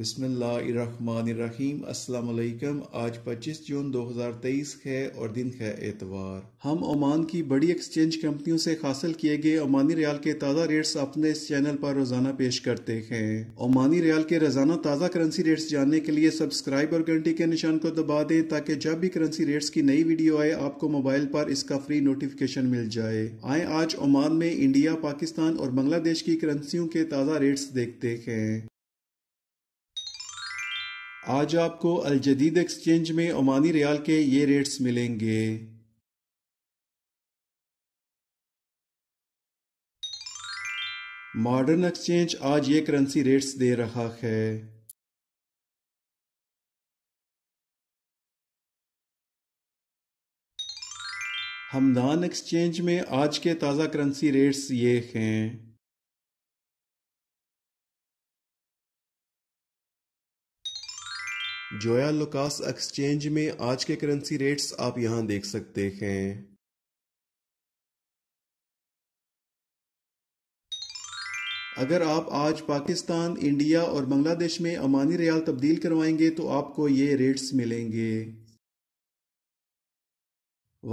बिस्मिल्लाहिर्रहमानिर्रहीम अस्सलाम वालेकुम आज 25 जून 2023 है और दिन है एतवार हम ओमान की बड़ी एक्सचेंज कंपनियों से हासिल किए गए ओमानी रियाल के ताज़ा रेट्स अपने इस चैनल पर रोजाना पेश करते हैं ओमानी रियाल के रोजाना ताज़ा करेंसी रेट्स जानने के लिए सब्सक्राइब और घंटी के निशान को दबा दें ताकि जब भी करेंसी रेट्स की नई वीडियो आए आपको मोबाइल पर इसका फ्री नोटिफिकेशन मिल जाए आए आज ओमान में इंडिया पाकिस्तान और बांग्लादेश की करेंसियों के ताज़ा रेट्स देखते हैं आज आपको अलजदीद एक्सचेंज में ओमानी रियाल के ये रेट्स मिलेंगे मॉडर्न एक्सचेंज आज ये करेंसी रेट्स दे रहा है हमदान एक्सचेंज में आज के ताज़ा करेंसी रेट्स ये हैं जोया लुकास एक्सचेंज में आज के करेंसी रेट्स आप यहां देख सकते हैं अगर आप आज पाकिस्तान इंडिया और बांग्लादेश में अमानी रियाल तब्दील करवाएंगे तो आपको ये रेट्स मिलेंगे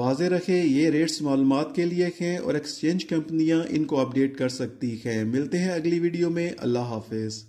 वाज रखे ये रेट्स मालूम के लिए हैं और एक्सचेंज कंपनियां इनको अपडेट कर सकती हैं मिलते हैं अगली वीडियो में अल्लाह हाफिज़